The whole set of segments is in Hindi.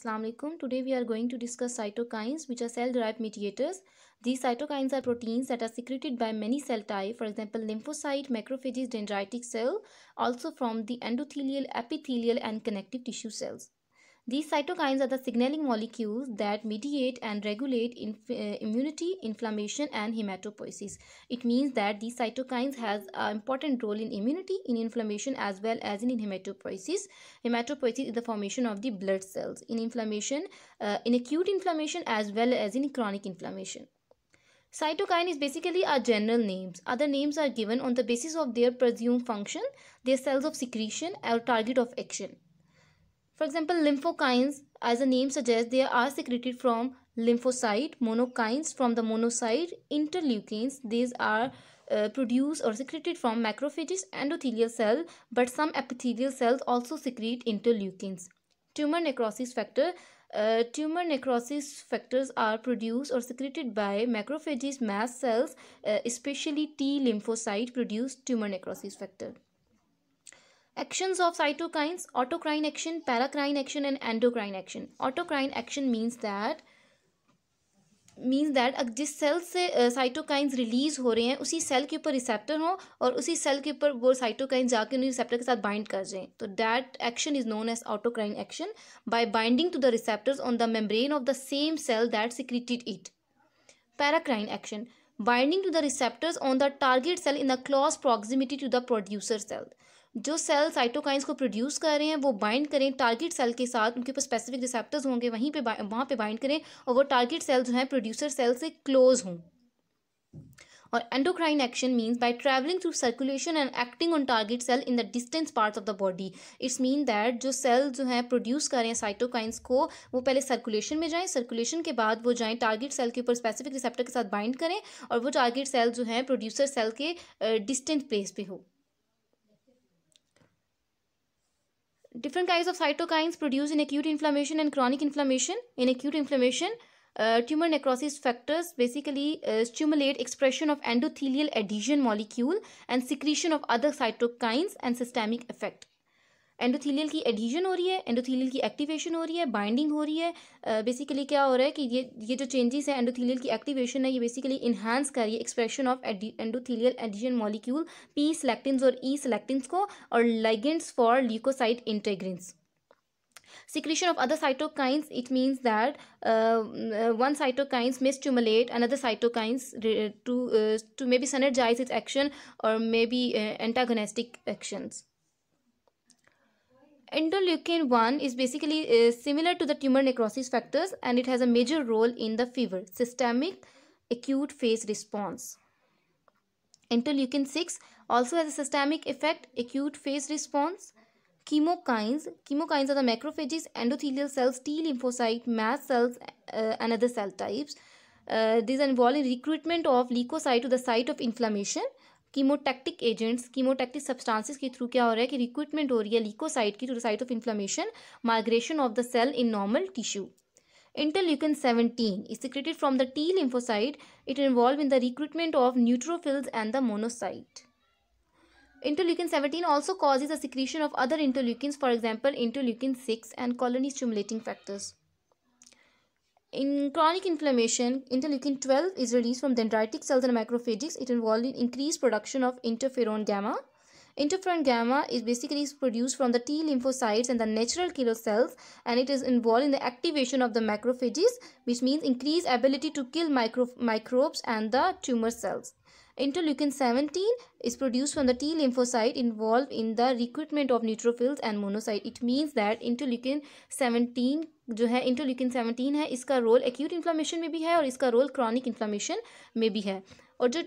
Assalamualaikum. Today we are going to discuss cytokines which are cell-derived mediators. These cytokines are proteins that are secreted by many cell types, for example lymphocyte, macrophages, dendritic cell, also from the endothelial, epithelial and connective tissue cells. These cytokines are the signaling molecules that mediate and regulate uh, immunity, inflammation and hematopoiesis. It means that these cytokines has an important role in immunity, in inflammation as well as in, hematopoiesis. Hematopoiesis is the formation of the blood cells in inflammation, uh, in acute inflammation as well as in chronic inflammation. Cytokine is basically a general names. Other names are given on the basis of their presumed function, their cells of secretion or target of action. For example, lymphokines, as the name suggests, they are secreted from lymphocyte, monokines from the monocyte, interleukins, these are uh, produced or secreted from macrophages, endothelial cell, but some epithelial cells also secrete interleukins. Tumor necrosis factor, uh, tumor necrosis factors are produced or secreted by macrophages, mast cells, uh, especially T lymphocyte produce tumor necrosis factor. Actions of cytokines, autocrine action, paracrine action and endocrine action. Autocrine action means that means that अब जिस सेल से साइटोकाइंस uh, रिलीज हो रहे हैं उसी सेल के ऊपर रिसेप्टर हो और उसी सेल के ऊपर वो साइटोकाइन जाकर उन्हें रिसेप्टर के साथ बाइंड कर जाएँ तो that action is known as autocrine action by binding to the receptors on the membrane of the same cell that secreted it paracrine action binding to the receptors on the target cell in the close proximity to the producer cell जो सेल साइटोकाइंस को प्रोड्यूस कर रहे हैं वो बाइंड करें टारगेट सेल के साथ उनके ऊपर स्पेसिफिक रिसेप्टर्स होंगे वहीं पे वहाँ पे बाइंड करें और वो टारगेट सेल जो हैं प्रोड्यूसर सेल से क्लोज हों और endocrine action means by travelling through circulation and acting on target cell in the distance part of the body it's mean that जो सेल जो है प्रोड्यूस कर रहे हैं साइटोकाइंस को वो पहले सर्कुलेशन में जाएं सर्कुलेशन के बाद वो जाएं टारगेट सेल के ऊपर स्पेसिफिक रिसेप्टर के साथ बाइंड करें और वो टारगेट सेल जो है प्रोड्यूसर सेल के डिस्टेंट प्लेस पर हो different kinds of cytokines produced in acute inflammation and chronic inflammation. In acute inflammation, uh, tumor necrosis factors basically uh, stimulate expression of endothelial adhesion molecule and secretion of other cytokines and systemic effect. Endothelial की एडिजन हो रही है एंडोथीलियल की एक्टिवेशन हो रही है बाइंडिंग हो रही है बेसिकली uh, क्या हो रहा है कि ये ये जो चेंजेस है एंडोथीलियल की एक्टिवेशन है ये बेसिकली इन्हांस कर रही है expression of endothelial adhesion molecule P selectins और ई e सिलेक्टिन्स को और ligands for leukocyte integrins secretion of other cytokines it means that one cytokines may stimulate another another cytokines to uh, to maybe synergize its action or maybe uh, antagonistic Interleukin 1 is basically uh, similar to the tumor necrosis factors and it has a major role in the fever, systemic acute phase response. Interleukin 6 also has a systemic effect, acute phase response. Chemokines, chemokines are the macrophages, endothelial cells, T lymphocyte, mast cells uh, and other cell types. Uh, these involve in recruitment of leukocyte to the site of inflammation chemotactic agents chemotactic substances के थ्रू क्या हो रहा है कि रिक्रूटमेंट हो रही है लीकोसाइट की to site of inflammation migration of the cell in normal tissue interleukin seventeen is secreted from the T lymphocyte it involve in the recruitment of neutrophils and the monocyte interleukin seventeen also causes the secretion of other interleukin for example interleukin six and colony stimulating factors In chronic inflammation, interleukin 12 is released from dendritic cells and macrophages. It involves in increased production of interferon gamma. Interferon gamma is basically produced from the T lymphocytes and the natural killer cells and it is involved in the activation of the macrophages which means increased ability to kill micro microbes and the tumor cells. Interleukin 17 is produced from the T lymphocyte involved in the recruitment of neutrophils and monocyte. It means that interleukin 17 जो है इंटोल्यूकिन सेवनटीन है इसका रोल एक्यूट इन्फ्लामेशन में भी है और इसका रोल क्रॉनिक इन्फ्लामेशन में भी है और जो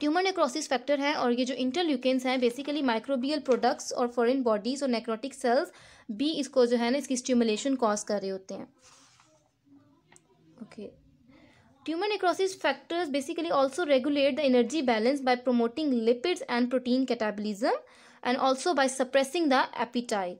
ट्यूमर नेक्रोसिस फैक्टर है और ये जो इंटरल्यूकेंस हैं बेसिकली माइक्रोबियल प्रोडक्ट्स और फॉरेन बॉडीज़ और नेक्रोटिक सेल्स भी इसको जो है ना इसकी स्टिमुलेशन कॉज कर रहे होते हैं okay tumour necrosis factors basically also regulate the energy balance by promoting lipids and protein catabolism and also also suppressing the appetite